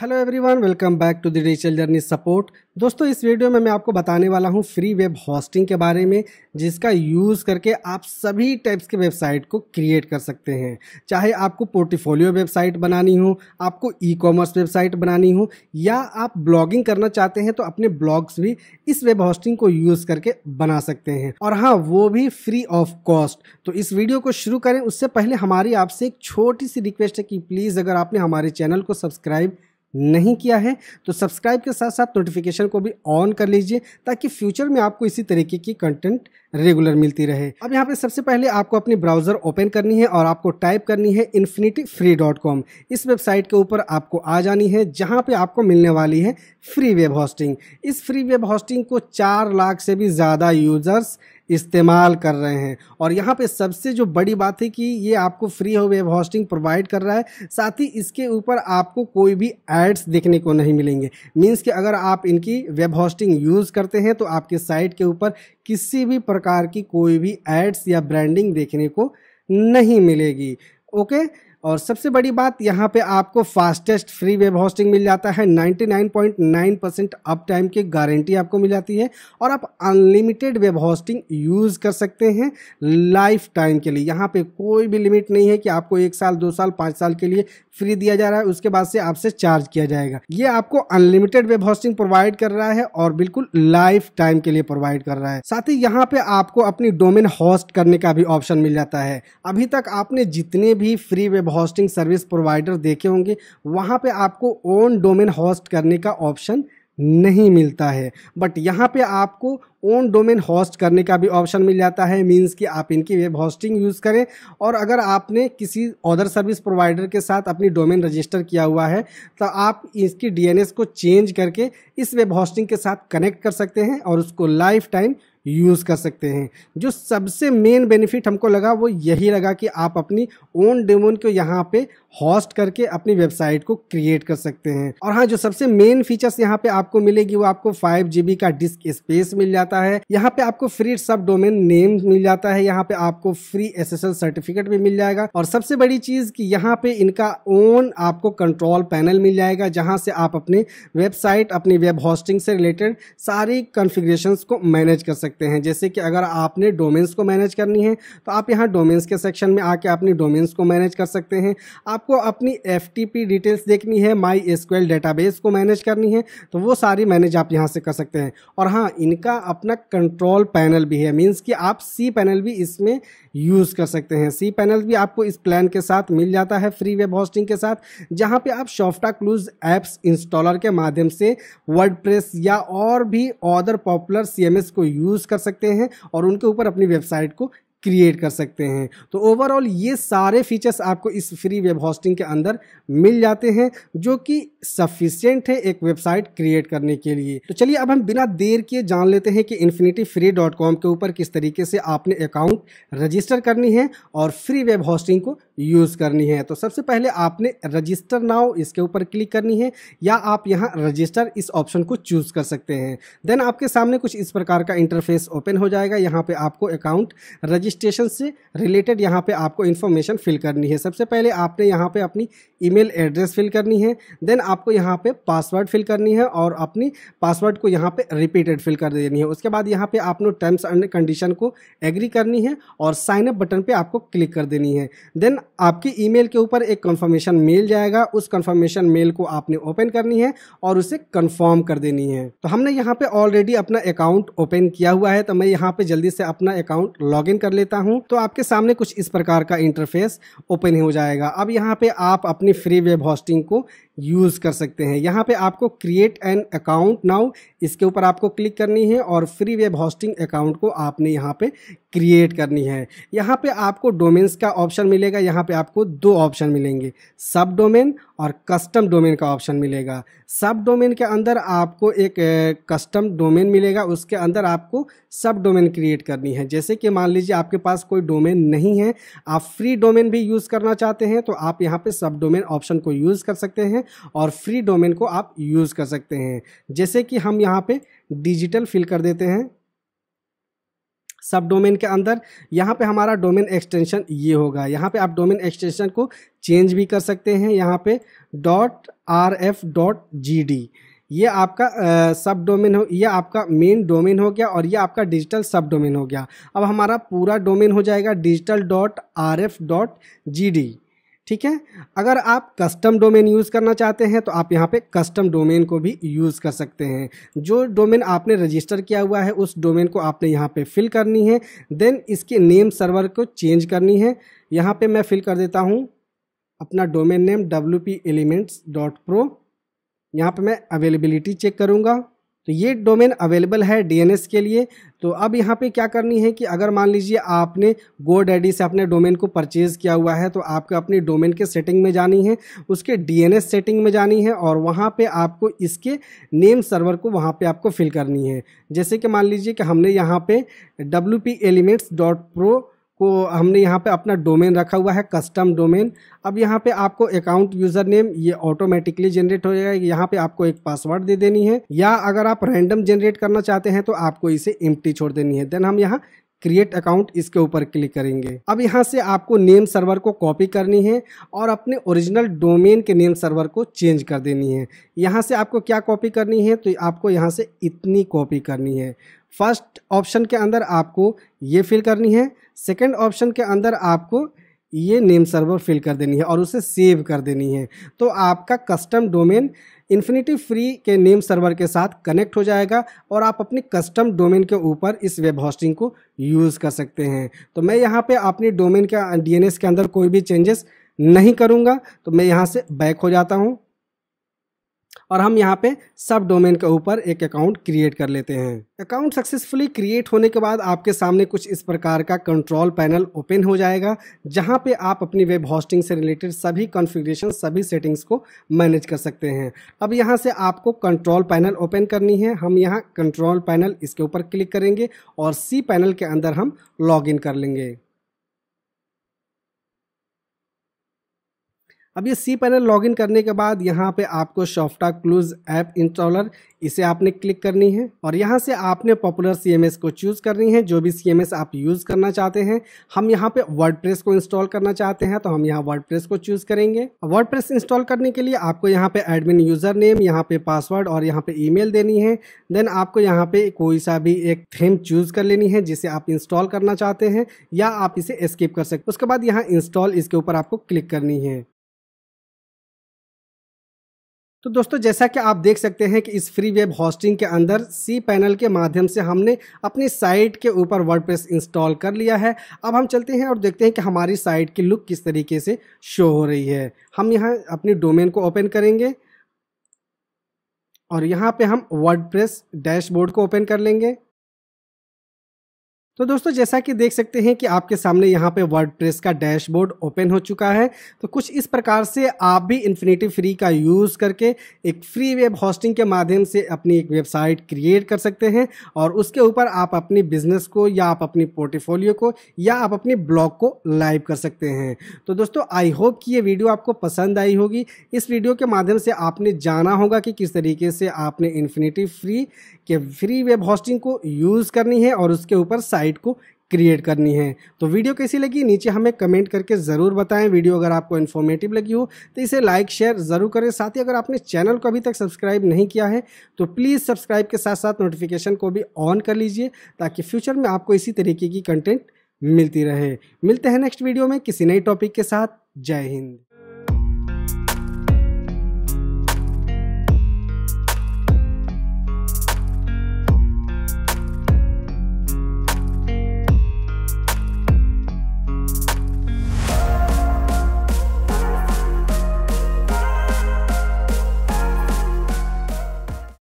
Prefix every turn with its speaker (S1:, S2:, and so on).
S1: Hello everyone welcome back to the digital journey support दोस्तों इस video में मैं आपको बताने वाला हूं फ्री वेब होस्टिंग के बारे में जिसका यूज़ करके आप सभी टाइप्स के वेबसाइट को क्रिएट कर सकते हैं चाहे आपको पोर्टफोलियो वेबसाइट बनानी हो आपको ई कॉमर्स वेबसाइट बनानी हो या आप ब्लॉगिंग करना चाहते हैं तो अपने ब्लॉग्स भी इस वेब होस्टिंग को यूज़ करके बना सकते हैं और हाँ वो भी फ्री ऑफ कॉस्ट तो इस वीडियो को शुरू करें उससे पहले हमारी आपसे एक छोटी सी रिक्वेस्ट है कि प्लीज़ अगर आपने हमारे चैनल को सब्सक्राइब नहीं किया है तो सब्सक्राइब के साथ साथ नोटिफिकेशन को भी ऑन कर लीजिए ताकि फ्यूचर में आपको इसी तरीके की कंटेंट रेगुलर मिलती रहे अब यहाँ पे सबसे पहले आपको अपनी ब्राउज़र ओपन करनी है और आपको टाइप करनी है इन्फिनिटी फ्री डॉट कॉम इस वेबसाइट के ऊपर आपको आ जानी है जहाँ पे आपको मिलने वाली है फ्री वेब हॉस्टिंग इस फ्री वेब हॉस्टिंग को चार लाख से भी ज़्यादा यूज़र्स इस्तेमाल कर रहे हैं और यहाँ पे सबसे जो बड़ी बात है कि ये आपको फ्री हो वेब होस्टिंग प्रोवाइड कर रहा है साथ ही इसके ऊपर आपको कोई भी एड्स देखने को नहीं मिलेंगे मीन्स कि अगर आप इनकी वेब होस्टिंग यूज़ करते हैं तो आपके साइट के ऊपर किसी भी प्रकार की कोई भी एड्स या ब्रांडिंग देखने को नहीं मिलेगी ओके okay? और सबसे बड़ी बात यहाँ पे आपको फास्टेस्ट फ्री वेब होस्टिंग मिल जाता है 99.9 परसेंट अप टाइम की गारंटी आपको मिल जाती है और आप अनलिमिटेड वेब होस्टिंग यूज़ कर सकते हैं लाइफ टाइम के लिए यहाँ पे कोई भी लिमिट नहीं है कि आपको एक साल दो साल पाँच साल के लिए फ्री दिया जा रहा है उसके बाद से आपसे चार्ज किया जाएगा ये आपको अनलिमिटेड वेब होस्टिंग प्रोवाइड कर रहा है और बिल्कुल लाइफ टाइम के लिए प्रोवाइड कर रहा है साथ ही यहाँ पे आपको अपनी डोमेन होस्ट करने का भी ऑप्शन मिल जाता है अभी तक आपने जितने भी free web hosting service provider देखे होंगे वहाँ पे आपको ओन डोमेन होस्ट करने का ऑप्शन नहीं मिलता है बट यहाँ पे आपको ओन डोमेन होस्ट करने का भी ऑप्शन मिल जाता है मींस कि आप इनकी वेब होस्टिंग यूज़ करें और अगर आपने किसी अदर सर्विस प्रोवाइडर के साथ अपनी डोमेन रजिस्टर किया हुआ है तो आप इसकी डीएनएस को चेंज करके इस वेब होस्टिंग के साथ कनेक्ट कर सकते हैं और उसको लाइफ टाइम यूज़ कर सकते हैं जो सबसे मेन बेनिफिट हमको लगा वो यही लगा कि आप अपनी ओन डेमोन को यहाँ पे हॉस्ट करके अपनी वेबसाइट को क्रिएट कर सकते हैं और हाँ जो सबसे मेन फीचर्स यहाँ पे आपको मिलेगी वो आपको फाइव जीबी का डिस्क स्पेस मिल जाता है यहाँ पे आपको फ्री सब डोमेन नेम मिल जाता है यहाँ पे आपको फ्री एसएसएल सर्टिफिकेट भी मिल जाएगा और सबसे बड़ी चीज कि यहाँ पे इनका ओन आपको कंट्रोल पैनल मिल जाएगा जहाँ से आप अपने वेबसाइट अपनी वेब होस्टिंग से रिलेटेड सारी कॉन्फ़िगरेशन को मैनेज कर सकते हैं जैसे कि अगर आपने डोमेन्स को मैनेज करनी है तो आप यहाँ डोमेन्स के सेक्शन में आके अपनी डोमेन्स को मैनेज कर सकते हैं आप आपको अपनी एफ डिटेल्स देखनी है माई एसक्यूएल डेटाबेस को मैनेज करनी है तो वो सारी मैनेज आप यहाँ से कर सकते हैं और हाँ इनका अपना कंट्रोल पैनल भी है मीन्स कि आप सी पैनल भी इसमें यूज़ कर सकते हैं सी पैनल भी आपको इस प्लान के साथ मिल जाता है फ्री वेब होस्टिंग के साथ जहाँ पे आप शॉफ्टा क्लूज एप्स इंस्टॉलर के माध्यम से वर्ड या और भी अदर पॉपुलर सी को यूज़ कर सकते हैं और उनके ऊपर अपनी वेबसाइट को क्रिएट कर सकते हैं तो ओवरऑल ये सारे फीचर्स आपको इस फ्री वेब होस्टिंग के अंदर मिल जाते हैं जो कि सफिशियंट है एक वेबसाइट क्रिएट करने के लिए तो चलिए अब हम बिना देर किए जान लेते हैं कि इन्फिनिटी फ्री डॉट कॉम के ऊपर किस तरीके से आपने अकाउंट रजिस्टर करनी है और फ्री वेब होस्टिंग को यूज़ करनी है तो सबसे पहले आपने रजिस्टर नाउ इसके ऊपर क्लिक करनी है या आप यहाँ रजिस्टर इस ऑप्शन को चूज़ कर सकते हैं देन आपके सामने कुछ इस प्रकार का इंटरफेस ओपन हो जाएगा यहाँ पे आपको अकाउंट रजिस्ट्रेशन से रिलेटेड यहाँ पे आपको इन्फॉर्मेशन फिल करनी है सबसे पहले आपने यहाँ पर अपनी ईमेल एड्रेस फिल करनी है देन आपको यहाँ पर पासवर्ड फिल करनी है और अपनी पासवर्ड को यहाँ पे रिपीटेड फिल कर देनी है उसके बाद यहाँ पे आपने टर्म्स एंड कंडीशन को एग्री करनी है और साइनअप बटन पर आपको क्लिक कर देनी है देन आपकी ईमेल के ऊपर एक कंफर्मेशन मेल जाएगा उस कंफर्मेशन मेल को आपने ओपन करनी है और उसे कंफर्म कर देनी है तो हमने यहाँ पे ऑलरेडी अपना अकाउंट ओपन किया हुआ है तो मैं यहाँ पे जल्दी से अपना अकाउंट लॉगिन कर लेता हूँ तो आपके सामने कुछ इस प्रकार का इंटरफेस ओपन हो जाएगा अब यहाँ पे आप अपनी फ्री वेब होस्टिंग को यूज़ कर सकते हैं यहाँ पे आपको क्रिएट एन अकाउंट नाउ इसके ऊपर आपको क्लिक करनी है और फ्री वेब होस्टिंग अकाउंट को आपने यहाँ पे क्रिएट करनी है यहाँ पे आपको डोमेन्स का ऑप्शन मिलेगा यहाँ पे आपको दो ऑप्शन मिलेंगे सब डोमेन और कस्टम डोमेन का ऑप्शन मिलेगा सब डोमेन के अंदर आपको एक कस्टम डोमेन मिलेगा उसके अंदर आपको सब डोमेन क्रिएट करनी है जैसे कि मान लीजिए आपके पास कोई डोमेन नहीं है आप फ्री डोमेन भी यूज़ करना चाहते हैं तो आप यहाँ पे सब डोमेन ऑप्शन को यूज़ कर सकते हैं और फ्री डोमेन को आप यूज़ कर सकते हैं जैसे कि हम यहाँ पर डिजिटल फिल कर देते हैं सब डोमेन के अंदर यहाँ पे हमारा डोमेन एक्सटेंशन ये होगा यहाँ पे आप डोमेन एक्सटेंशन को चेंज भी कर सकते हैं यहाँ पे dot R F dot G D ये आपका सब सब डोमेन हो ये आपका मेन डोमेन हो गया और ये आपका डिजिटल सब डोमेन हो गया अब हमारा पूरा डोमेन हो जाएगा digital dot R F dot G D ठीक है अगर आप कस्टम डोमेन यूज़ करना चाहते हैं तो आप यहाँ पे कस्टम डोमेन को भी यूज़ कर सकते हैं जो डोमेन आपने रजिस्टर किया हुआ है उस डोमेन को आपने यहाँ पे फिल करनी है देन इसके नेम सर्वर को चेंज करनी है यहाँ पे मैं फिल कर देता हूँ अपना domain name W P elements dot pro यहाँ पर मैं अवेलेबिलिटी चेक करूँगा तो ये डोमेन अवेलेबल है डीएनएस के लिए तो अब यहाँ पे क्या करनी है कि अगर मान लीजिए आपने गो डैडी से अपने डोमेन को परचेज़ किया हुआ है तो आपको अपने डोमेन के सेटिंग में जानी है उसके डीएनएस सेटिंग में जानी है और वहाँ पे आपको इसके नेम सर्वर को वहाँ पे आपको फिल करनी है जैसे कि मान लीजिए कि हमने यहाँ पर W P elements dot pro को हमने यहाँ पे अपना डोमेन रखा हुआ है कस्टम डोमेन अब यहाँ पे आपको अकाउंट यूज़र नेम ये ऑटोमेटिकली जनरेट हो जाएगा यहाँ पे आपको एक पासवर्ड दे देनी है या अगर आप रैंडम जनरेट करना चाहते हैं तो आपको इसे एम्प्टी छोड़ देनी है देन हम यहाँ क्रिएट अकाउंट इसके ऊपर क्लिक करेंगे अब यहाँ से आपको नेम सर्वर को कॉपी करनी है और अपने ओरिजिनल डोमेन के नेम सर्वर को चेंज कर देनी है यहाँ से आपको क्या कॉपी करनी है तो आपको यहाँ से इतनी कॉपी करनी है फर्स्ट ऑप्शन के अंदर आपको ये फिल करनी है सेकेंड ऑप्शन के अंदर आपको ये नेम सर्वर फिल कर देनी है और उसे सेव कर देनी है तो आपका कस्टम डोमेन इन्फिनिटी फ्री के नेम सर्वर के साथ कनेक्ट हो जाएगा और आप अपनी कस्टम डोमेन के ऊपर इस वेब होस्टिंग को यूज़ कर सकते हैं तो मैं यहाँ पे अपनी डोमेन के डीएनएस के अंदर कोई भी चेंजेस नहीं करूँगा तो मैं यहाँ से बैक हो जाता हूँ और हम यहाँ पे सब डोमेन के ऊपर एक अकाउंट क्रिएट कर लेते हैं अकाउंट सक्सेसफुली क्रिएट होने के बाद आपके सामने कुछ इस प्रकार का कंट्रोल पैनल ओपन हो जाएगा जहाँ पे आप अपनी वेब होस्टिंग से रिलेटेड सभी कॉन्फ़िगरेशन सभी सेटिंग्स को मैनेज कर सकते हैं अब यहाँ से आपको कंट्रोल पैनल ओपन करनी है हम यहाँ कंट्रोल पैनल इसके ऊपर क्लिक करेंगे और सी पैनल के अंदर हम लॉग कर लेंगे अब ये सी पैनल लॉगिन करने के बाद यहाँ पे आपको शॉफ्टा क्लूज ऐप इंस्टॉलर इसे आपने क्लिक करनी है और यहाँ से आपने पॉपुलर सीएमएस को चूज़ करनी है जो भी सीएमएस आप यूज़ करना चाहते हैं हम यहाँ पे वर्डप्रेस को इंस्टॉल करना चाहते हैं तो हम यहाँ वर्डप्रेस को चूज़ करेंगे वर्डप्रेस इंस्टॉल करने के लिए आपको यहाँ पे एडमिन यूज़र नेम यहाँ पे पासवर्ड और यहाँ पे मेल देनी है देन आपको यहाँ पे कोई सा भी एक थीम चूज़ कर लेनी है जिसे आप इंस्टॉल करना चाहते हैं या आप इसे स्किप कर सकते उसके बाद यहाँ इंस्टॉल इसके ऊपर आपको क्लिक करनी है तो दोस्तों जैसा कि आप देख सकते हैं कि इस फ्री वेब होस्टिंग के अंदर सी पैनल के माध्यम से हमने अपनी साइट के ऊपर वर्डप्रेस इंस्टॉल कर लिया है अब हम चलते हैं और देखते हैं कि हमारी साइट की लुक किस तरीके से शो हो रही है हम यहाँ अपनी डोमेन को ओपन करेंगे और यहाँ पे हम वर्डप्रेस डैशबोर्ड को ओपन कर लेंगे तो दोस्तों जैसा कि देख सकते हैं कि आपके सामने यहाँ पे वर्डप्रेस का डैशबोर्ड ओपन हो चुका है तो कुछ इस प्रकार से आप भी इन्फिनेटिव फ्री का यूज़ करके एक फ्री वेब होस्टिंग के माध्यम से अपनी एक वेबसाइट क्रिएट कर सकते हैं और उसके ऊपर आप अपनी बिजनेस को या आप अपनी पोर्टफोलियो को या आप अपने ब्लॉग को लाइव कर सकते हैं तो दोस्तों आई होप कि ये वीडियो आपको पसंद आई होगी इस वीडियो के माध्यम से आपने जाना होगा कि किस तरीके से आपने इन्फिनेटिव फ्री कि फ्री वेब होस्टिंग को यूज़ करनी है और उसके ऊपर साइट को क्रिएट करनी है तो वीडियो कैसी लगी नीचे हमें कमेंट करके ज़रूर बताएं वीडियो अगर आपको इन्फॉर्मेटिव लगी हो तो इसे लाइक शेयर ज़रूर करें साथ ही अगर आपने चैनल को अभी तक सब्सक्राइब नहीं किया है तो प्लीज़ सब्सक्राइब के साथ साथ नोटिफिकेशन को भी ऑन कर लीजिए ताकि फ्यूचर में आपको इसी तरीके की कंटेंट मिलती रहे मिलते हैं नेक्स्ट वीडियो में किसी नए टॉपिक के साथ जय हिंद